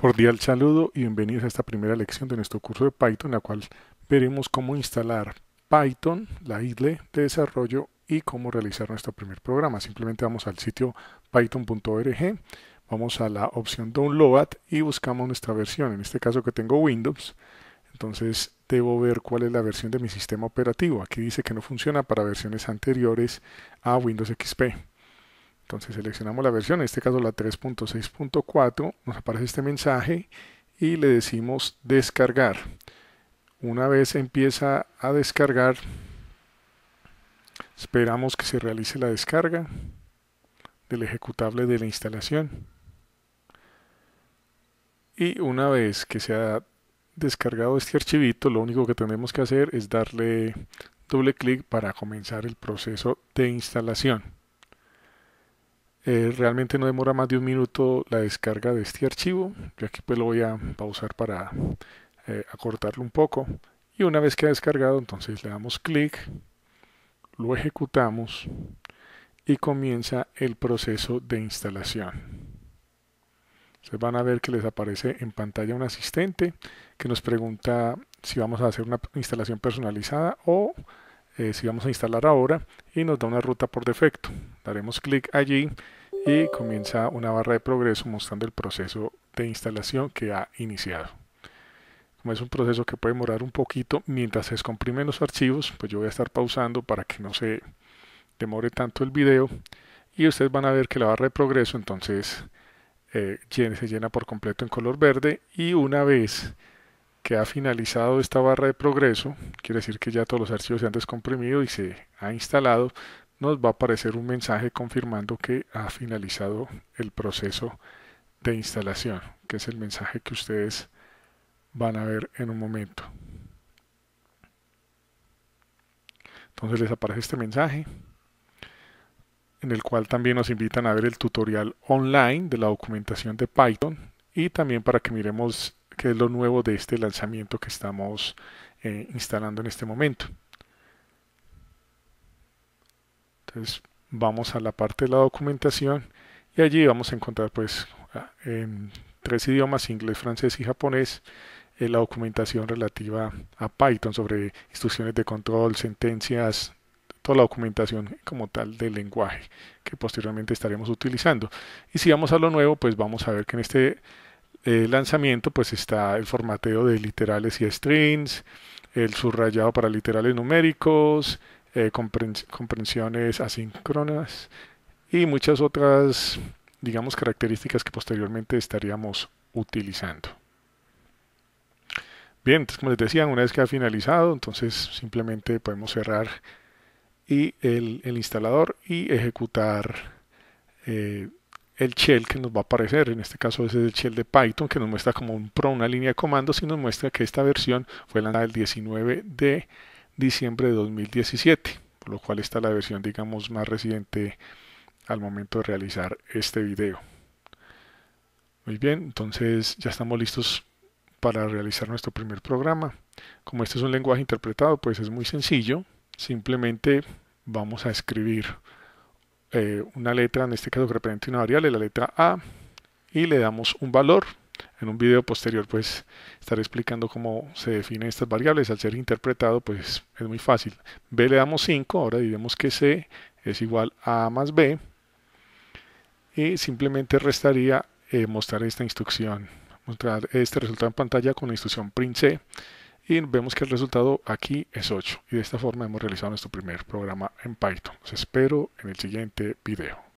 Cordial saludo y bienvenidos a esta primera lección de nuestro curso de Python, en la cual veremos cómo instalar Python, la isla de desarrollo y cómo realizar nuestro primer programa. Simplemente vamos al sitio python.org, vamos a la opción Download y buscamos nuestra versión. En este caso que tengo Windows, entonces debo ver cuál es la versión de mi sistema operativo. Aquí dice que no funciona para versiones anteriores a Windows XP. Entonces seleccionamos la versión, en este caso la 3.6.4, nos aparece este mensaje y le decimos descargar. Una vez empieza a descargar, esperamos que se realice la descarga del ejecutable de la instalación. Y una vez que se ha descargado este archivito, lo único que tenemos que hacer es darle doble clic para comenzar el proceso de instalación. Eh, realmente no demora más de un minuto la descarga de este archivo. Yo aquí pues lo voy a pausar para eh, acortarlo un poco. Y una vez que ha descargado, entonces le damos clic, lo ejecutamos y comienza el proceso de instalación. se van a ver que les aparece en pantalla un asistente que nos pregunta si vamos a hacer una instalación personalizada o eh, si vamos a instalar ahora y nos da una ruta por defecto. Daremos clic allí y comienza una barra de progreso mostrando el proceso de instalación que ha iniciado. Como es un proceso que puede demorar un poquito mientras se descomprimen los archivos, pues yo voy a estar pausando para que no se demore tanto el video y ustedes van a ver que la barra de progreso entonces eh, se llena por completo en color verde y una vez que ha finalizado esta barra de progreso, quiere decir que ya todos los archivos se han descomprimido y se ha instalado, nos va a aparecer un mensaje confirmando que ha finalizado el proceso de instalación, que es el mensaje que ustedes van a ver en un momento. Entonces les aparece este mensaje en el cual también nos invitan a ver el tutorial online de la documentación de Python y también para que miremos qué es lo nuevo de este lanzamiento que estamos eh, instalando en este momento. Entonces vamos a la parte de la documentación y allí vamos a encontrar pues en tres idiomas, inglés, francés y japonés, eh, la documentación relativa a Python sobre instrucciones de control, sentencias, toda la documentación como tal del lenguaje que posteriormente estaremos utilizando. Y si vamos a lo nuevo, pues vamos a ver que en este eh, lanzamiento pues está el formateo de literales y strings, el subrayado para literales numéricos, eh, comprensiones asíncronas y muchas otras, digamos, características que posteriormente estaríamos utilizando. Bien, entonces como les decía, una vez que ha finalizado, entonces simplemente podemos cerrar y el, el instalador y ejecutar eh, el shell que nos va a aparecer. En este caso ese es el shell de Python que nos muestra como un pro, una línea de comandos y nos muestra que esta versión fue la del 19 de diciembre de 2017, por lo cual está la versión digamos más reciente al momento de realizar este video. Muy bien, entonces ya estamos listos para realizar nuestro primer programa. Como este es un lenguaje interpretado, pues es muy sencillo. Simplemente vamos a escribir eh, una letra, en este caso que representa una variable, la letra A, y le damos un valor en un video posterior pues estaré explicando cómo se definen estas variables. Al ser interpretado pues es muy fácil. B le damos 5, ahora diremos que C es igual a A más B y simplemente restaría eh, mostrar esta instrucción, mostrar este resultado en pantalla con la instrucción print C y vemos que el resultado aquí es 8 y de esta forma hemos realizado nuestro primer programa en Python. Los espero en el siguiente video.